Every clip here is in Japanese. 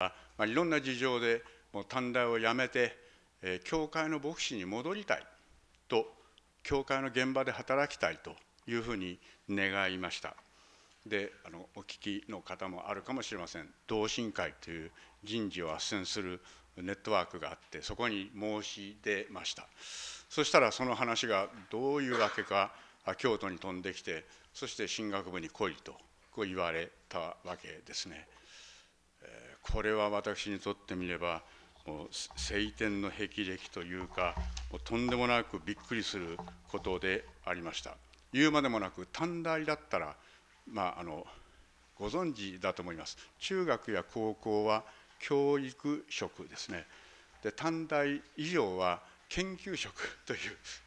まあ、いろんな事情でもう短大を辞めて、え教会の牧師に戻りたいと教会の現場で働きたいというふうに願いましたであのお聞きの方もあるかもしれません同心会という人事を斡旋するネットワークがあってそこに申し出ましたそしたらその話がどういうわけか京都に飛んできてそして進学部に来いとこう言われたわけですね。これは私にとってみればもう晴天の霹靂というかもうとんでもなくびっくりすることでありました言うまでもなく短大だったらまああのご存知だと思います中学や高校は教育職ですねで短大以上は研究職という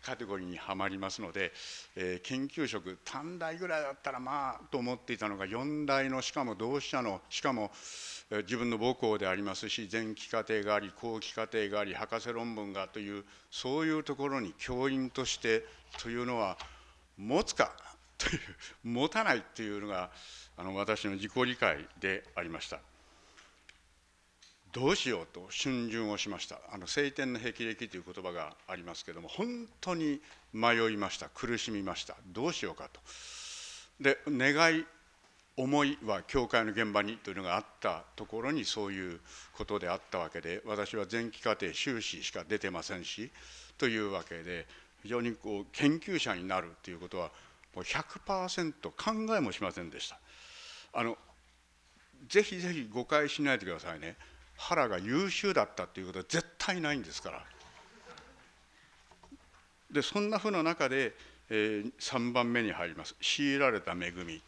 カテゴリーにはまりますので、えー、研究職短大ぐらいだったらまあと思っていたのが4大のしかも同志社のしかも自分の母校でありますし前期課程があり後期課程があり博士論文がというそういうところに教員としてというのは持つかという持たないというのがあの私の自己理解でありました。どうしようと春巡をしましたあの聖典の霹靂という言葉がありますけども本当に迷いました苦しみましたどうしようかとで願い思いは教会の現場にというのがあったところにそういうことであったわけで私は前期課程修士しか出てませんしというわけで非常にこう研究者になるということはもう100%考えもしませんでしたあのぜひぜひ誤解しないでくださいね原が優秀だったっていうことは絶対ないんですから。でそんなうの中で、えー、3番目に入ります「強いられた恵み」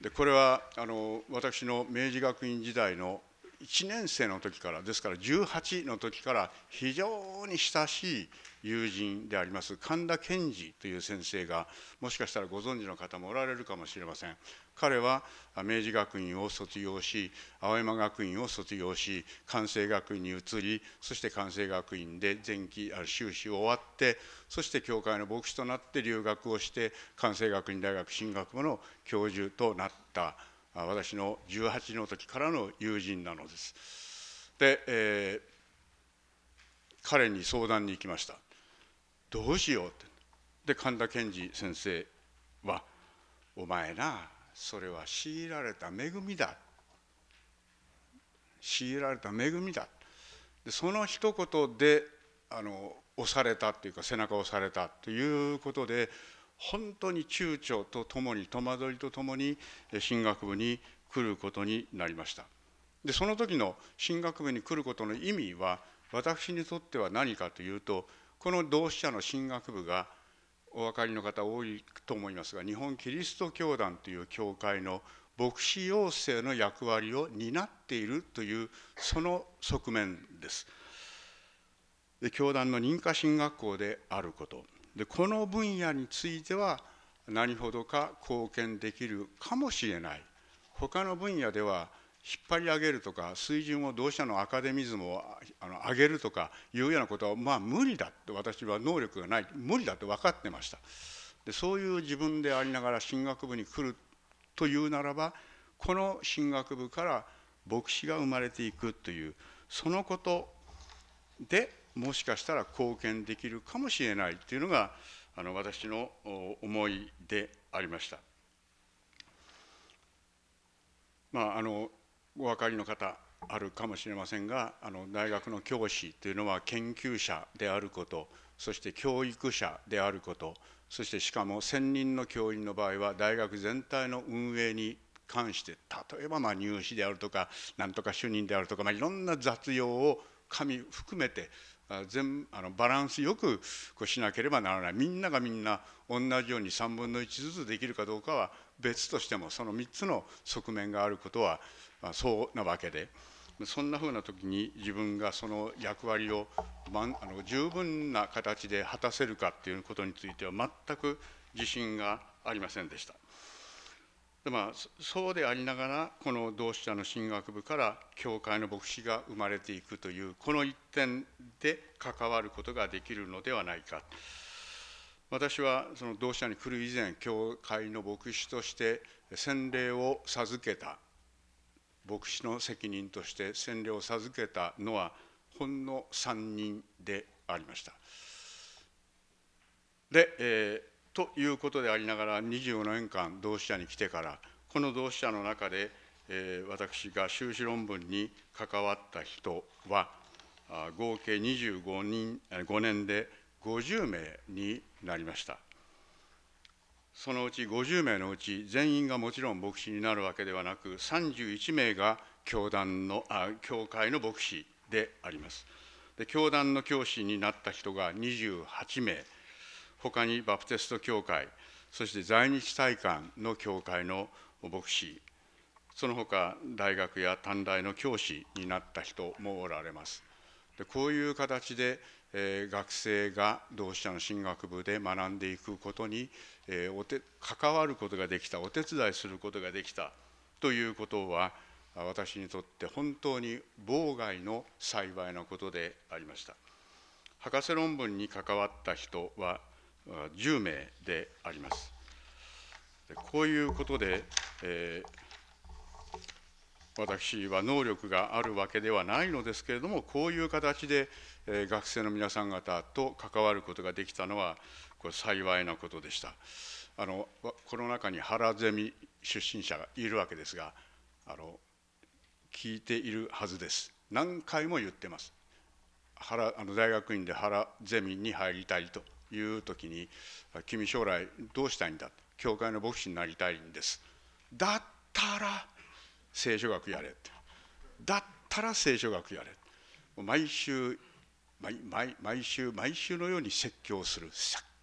でこれはあの私の明治学院時代の1年生の時からですから18の時から非常に親しい友人であります神田健二という先生がもしかしたらご存知の方もおられるかもしれません彼は明治学院を卒業し青山学院を卒業し関西学院に移りそして関西学院で前期修士を終わってそして教会の牧師となって留学をして関西学院大学進学部の教授となった私の18の時からの友人なのです。で、えー、彼に相談に行きました。どうしようって。で神田健二先生は「お前なそれは強いられた恵みだ強いられた恵みだでその一言であの押されたっていうか背中を押されたということで本当に躊躇とともに戸惑いとともに進学部に来ることになりましたでその時の進学部に来ることの意味は私にとっては何かというとこの同志社の進学部がお分かりの方多いと思いますが日本キリスト教団という教会の牧師養成の役割を担っているというその側面です。で教団の認可進学校であることでこの分野については何ほどか貢献できるかもしれない他の分野では引っ張り上げるとか水準を同し社のアカデミズムをあの上げるとかいうようなことはまあ無理だと私は能力がない無理だと分かってましたでそういう自分でありながら進学部に来るというならばこの進学部から牧師が生まれていくというそのことでもしかしたら貢献できるかもしれないというのがあの私の思いでありました。まあ、あのお分かりの方あるかもしれませんがあの大学の教師というのは研究者であることそして教育者であることそしてしかも専任の教員の場合は大学全体の運営に関して例えばま入試であるとかなんとか主任であるとか、まあ、いろんな雑用を紙含めて全あのバランスよくこうしなければならないみんながみんな同じように3分の1ずつできるかどうかは別としてもその3つの側面があることはまあ、そうなわけでそんなふうな時に自分がその役割を、ま、あの十分な形で果たせるかっていうことについては全く自信がありませんでした。でまあ、そうでありながらこの同志社の神学部から教会の牧師が生まれていくというこの一点で関わることができるのではないか私はその同志社に来る以前教会の牧師として洗礼を授けた牧師の責任として洗礼を授けたのはほんの3人でありました。で、えー、ということでありながら24年間同志社に来てからこの同志社の中で、えー、私が修士論文に関わった人は合計25人5年で50名になりました。そのうち50名のうち全員がもちろん牧師になるわけではなく31名が教団のあ教会の牧師でありますで教団の教師になった人が28名ほかにバプテスト教会そして在日大館の教会の牧師その他大学や短大の教師になった人もおられますでこういう形でえ学生が同志社の進学部で学んでいくことに、えお関わることができたお手伝いすることができたということは私にとって本当に妨害の幸いなことでありました博士論文に関わった人は10名でありますこういうことで、えー私は能力があるわけではないのですけれどもこういう形で学生の皆さん方と関わることができたのはこれ幸いなことでしたあのこの中に原ゼミ出身者がいるわけですがあの聞いているはずです何回も言ってます原あの大学院で原ゼミに入りたいという時に「君将来どうしたいんだ」「教会の牧師になりたいんです」だったら聖書学やれだったら聖書学やれ毎週毎週毎週のように説教する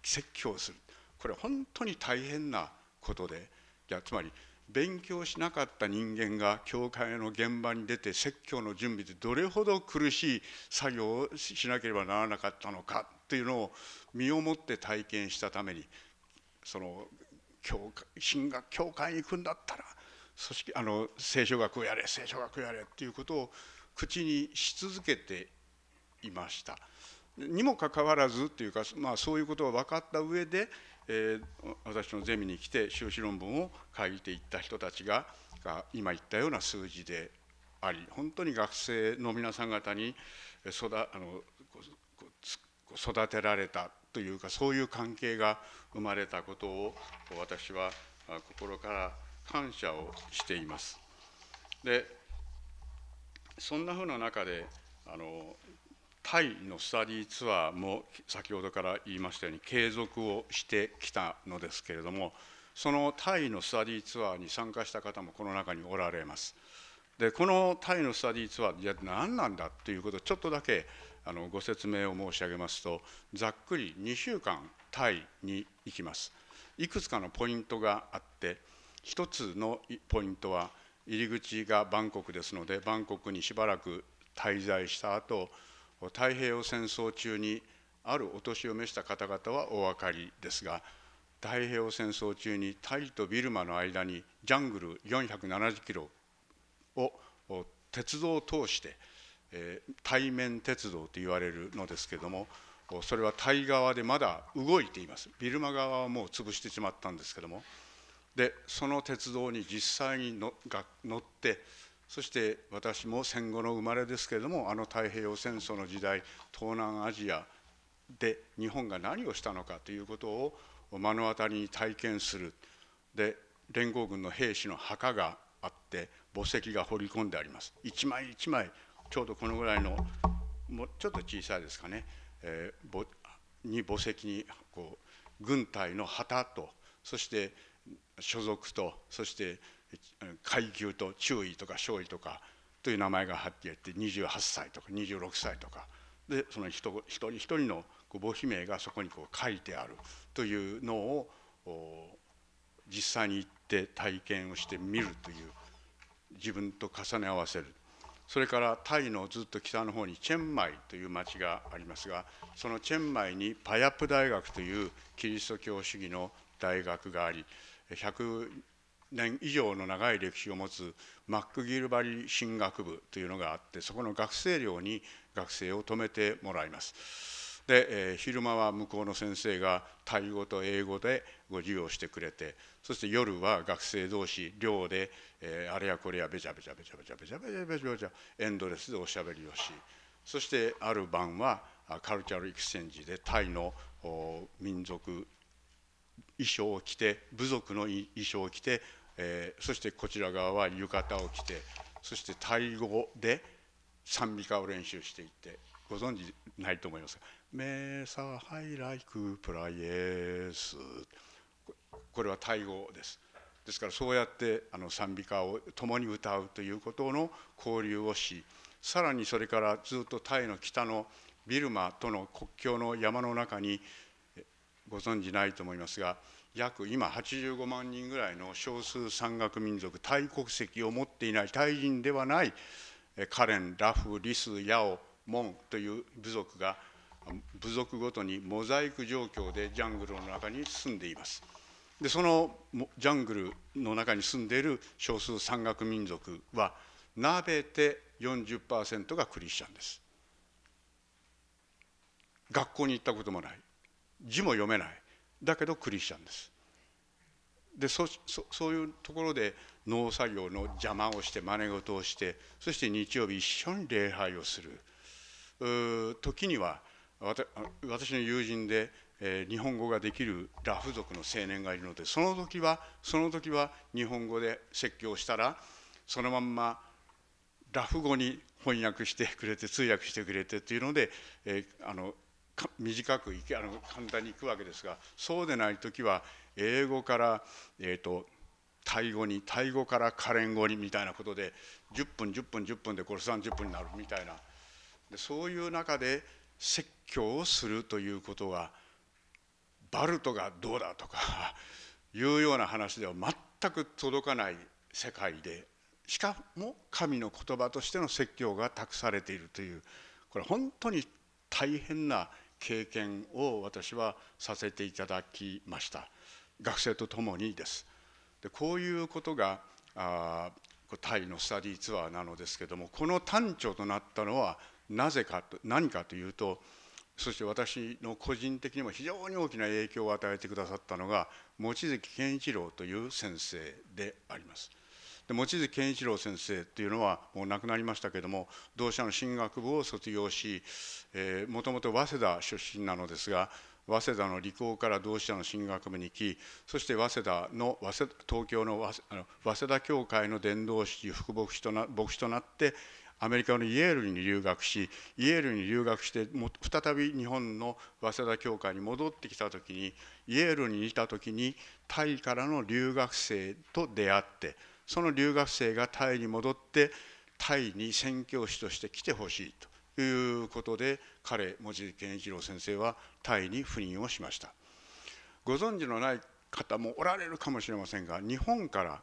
説教するこれ本当に大変なことでじゃつまり勉強しなかった人間が教会の現場に出て説教の準備でどれほど苦しい作業をしなければならなかったのかっていうのを身をもって体験したためにその教会進学教会に行くんだったら織あの聖書学をやれ聖書学をやれっていうことを口にし続けていました。にもかかわらずというか、まあ、そういうことが分かった上で、えー、私のゼミに来て修士論文を書いていった人たちがが今言ったような数字であり本当に学生の皆さん方に育あの育てられたというかそういう関係が生まれたことを私は心から感謝をしています。でそんなふうな中であのタイのスタディツアーも先ほどから言いましたように継続をしてきたのですけれどもそのタイのスタディツアーに参加した方もこの中におられます。でこのタイのスタディツアーじゃ何なんだということをちょっとだけあのご説明を申し上げますとざっくり2週間タイに行きます。いくつかのポイントがあって一つのポイントは入り口がバンコクですのでバンコクにしばらく滞在した後太平洋戦争中にあるお年を召した方々はお分かりですが太平洋戦争中にタイとビルマの間にジャングル470キロを鉄道を通して、え対面鉄道と言われるのですけどもそれはタイ側でまだ動いていますビルマ側はもう潰してしまったんですけどもでその鉄道に実際にのが乗ってそして私も戦後の生まれですけれどもあの太平洋戦争の時代東南アジアで日本が何をしたのかということを目の当たりに体験するで連合軍の兵士の墓があって墓石が掘り込んであります一枚一枚ちょうどこのぐらいのもうちょっと小さいですかね、えー、に墓石にこう軍隊の旗とそして所属とそして階級と中意とか少利とかという名前が貼ってあって28歳とか26歳とかでその一人一人の母姫名がそこにこう書いてあるというのを実際に行って体験をしてみるという自分と重ね合わせるそれからタイのずっと北の方にチェンマイという町がありますがそのチェンマイにパヤプ大学というキリスト教主義の大学があり100年以上の長い歴史を持つマックギルバリ神学部というのがあってそこの学生寮に学生を泊めてもらいます。で、えー、昼間は向こうの先生がタイ語と英語でご授業してくれてそして夜は学生同士寮で、えー、あれやこれやべちゃべちゃべちゃべちゃべちゃべちゃべちゃべちゃエンドレスでおしゃべりをしそしてある晩はカルチャルエクスチェンジでタイの民族衣装を着て部族の衣装を着て、えー、そしてこちら側は浴衣を着てそしてタイ語で賛美歌を練習していってご存知ないと思いますが「メサハイライクプライエス」これはタイ語です。ですからそうやってあの賛美歌を共に歌うということの交流をしさらにそれからずっとタイの北のビルマとの国境の山の中にご存じないと思いますが約今85万人ぐらいの少数山岳民族タイ国籍を持っていないタイ人ではないカレンラフリスヤオモンという部族が部族ごとにモザイク状況でジャングルの中に住んでいます。でそのジャングルの中に住んでいる少数山岳民族はなべて40%がクリスチャンです。学校に行ったこともない字も読めないだけどクリスチャンですでそそういうところで農作業の邪魔をして真似事をしてそして日曜日一緒に礼拝をする時には私の友人で、えー、日本語ができるラフ族の青年がいるのでその時はその時は日本語で説教したらそのまんまラフ語に翻訳してくれて通訳してくれてっていうので、えー、あの短くあの簡単にいくわけですがそうでない時は英語から、えーと、タイ語にタイ語からカレン語にみたいなことで10分10分10分でこれ30分になるみたいなでそういう中で説教をするということがバルトがどうだとか いうような話では全く届かない世界でしかも神の言葉としての説教が託されているというこれ本当に大変な経験を私はさせていただきました学生ともにですでこういうことがあタイのスタディツアーなのですけどもこの短調となったのはなぜかと何かというとそして私の個人的にも非常に大きな影響を与えてくださったのが望月健一郎という先生であります。で望月健一郎先生っていうのはもう亡くなりましたけども同社の進学部を卒業しもともと早稲田出身なのですが早稲田の理工から同志社の進学部に行きそして早稲田の早稲東京の早稲田協会の伝道師副牧師とな牧師となってアメリカのイェールに留学しイェールに留学して再び日本の早稲田協会に戻ってきた時にイェールにいた時にタイからの留学生と出会って。その留学生がタイに戻ってタイに宣教師として来てほしいということで彼望月健一郎先生はタイに赴任をしましたご存知のない方もおられるかもしれませんが日本から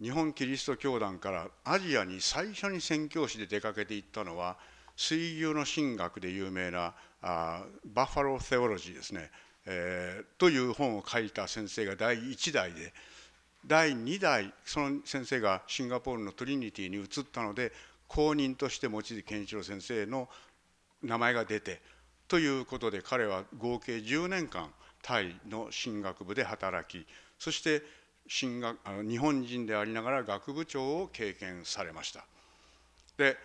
日本キリスト教団からアジアに最初に宣教師で出かけていったのは水牛の神学で有名なあバッファロー・セオロジーですね、えー、という本を書いた先生が第1代で第2代その先生がシンガポールのトリニティに移ったので公認として望月健一郎先生の名前が出てということで彼は合計10年間タイの進学部で働きそして進学日本人でありながら学部長を経験されました。で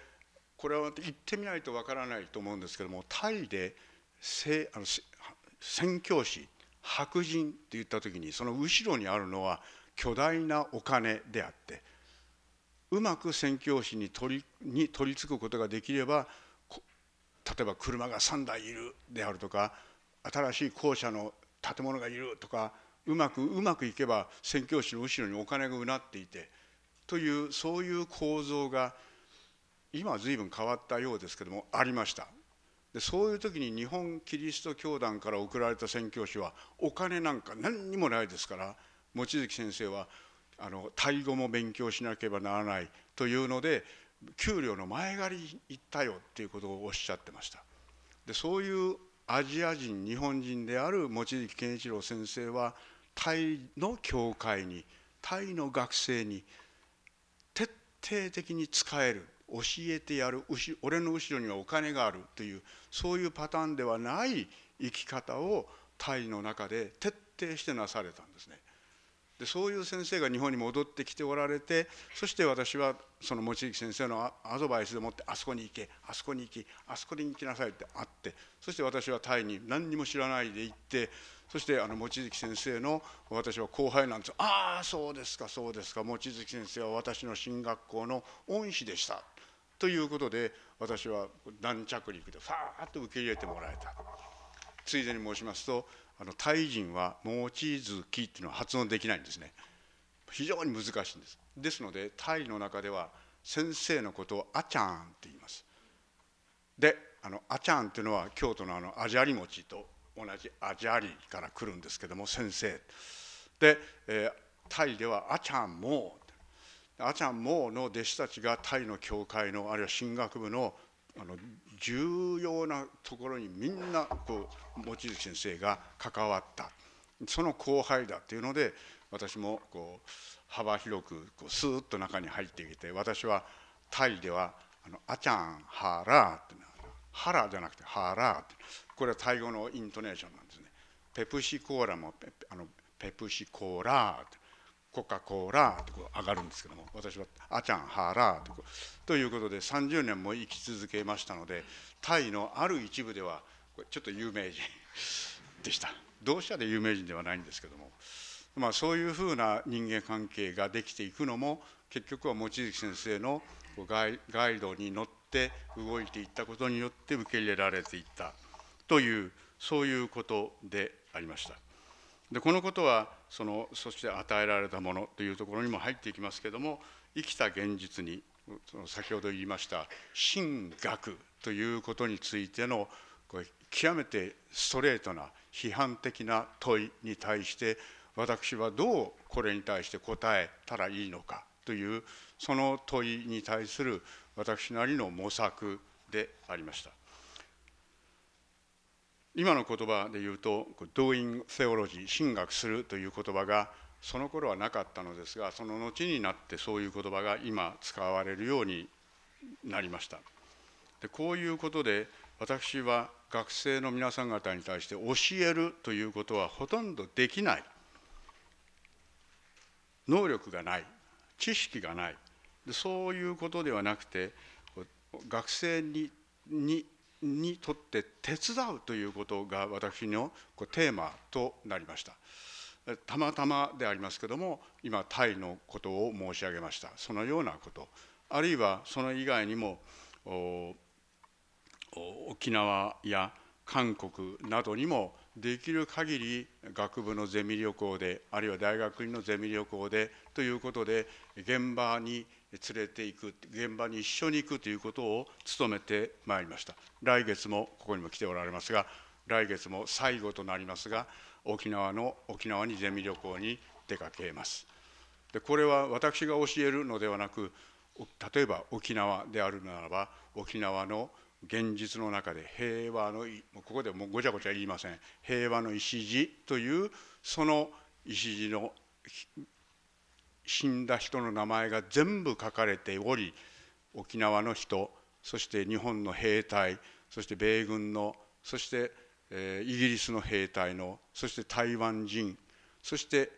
これは言ってみないとわからないと思うんですけどもタイで宣教師白人って言った時にその後ろにあるのは巨大なお金であってうまく宣教師に取りに取り付くことができれば例えば車が3台いるであるとか新しい校舎の建物がいるとかうまくうまくいけば宣教師の後ろにお金がうなっていてというそういう構造が今は随分変わったようですけどもありましたでそういう時に日本キリスト教団から送られた宣教師はお金なんか何にもないですから望月先生はあのタイ語も勉強しなければならないというので給料の前借り行ったよっていうことをおっしゃってましたでそういうアジア人日本人である望月健一郎先生はタイの教会にタイの学生に徹底的に使える教えてやる俺の後ろにはお金があるというそういうパターンではない生き方をタイの中で徹底してなされたんですね。でそういう先生が日本に戻ってきておられてそして私はその望月先生のアドバイスでもってあそこに行けあそこに行きあそこに行きなさいってあってそして私はタイに何にも知らないで行ってそしてあの望月先生の私は後輩なんですああそうですかそうですか望月先生は私の進学校の恩師でしたということで私は軟着陸でファーッと受け入れてもらえた。ついでに申しますとあのタイ人は「モーチーズキ」っていうのは発音できないんですね非常に難しいんですですのでタイの中では先生のことを「あちゃン」って言いますであの「あちゃン」っていうのは京都のあのアジャリ餅と同じアジャリから来るんですけども先生で、えー、タイでは「アチャンモー」「アチャンモーの弟子たちがタイの教会のあるいは神学部のあの重要なところにみんなこう望月先生が関わったその後輩だっていうので私もこう幅広くこうスーッと中に入ってきて私はタイではあのアチャンハラーってハラじゃなくてハラーってこれはタイ語のイントネーションなんですね。ペプシコーラもペあのペプシコーラコカ・コーラとこう上がるんですけども私はあちゃんハーラーとということで30年も生き続けましたのでタイのある一部ではちょっと有名人 でした同社で有名人ではないんですけども、まあ、そういうふうな人間関係ができていくのも結局は望月先生のガイドに乗って動いていったことによって受け入れられていったというそういうことでありました。でこのことはそのそして与えられたものというところにも入っていきますけれども生きた現実に先ほど言いました神学ということについてのこれ極めてストレートな批判的な問いに対して私はどうこれに対して答えたらいいのかというその問いに対する私なりの模索でありました。今の言葉で言うと「doing theology」学するという言葉がその頃はなかったのですがその後になってそういう言葉が今使われるようになりました。でこういうことで私は学生の皆さん方に対して教えるということはほとんどできない能力がない知識がないそういうことではなくて学生にににとって手伝うということが私のテーマとなりました。たまたまでありますけども今タイのことを申し上げましたそのようなことあるいはその以外にも沖縄や韓国などにもできる限り学部のゼミ旅行であるいは大学院のゼミ旅行でということで現場に連れていく現場に一緒に行くということを務めてまいりました来月もここにも来ておられますが来月も最後となりますが沖縄の沖縄にゼミ旅行に出かけますでこれは私が教えるのではなく例えば沖縄であるならば沖縄の現実の中で平和のここでもうごちゃごちゃ言いません平和の礎というその礎の死んだ人の名前が全部書かれており沖縄の人そして日本の兵隊そして米軍のそして、えイギリスの兵隊のそして台湾人そして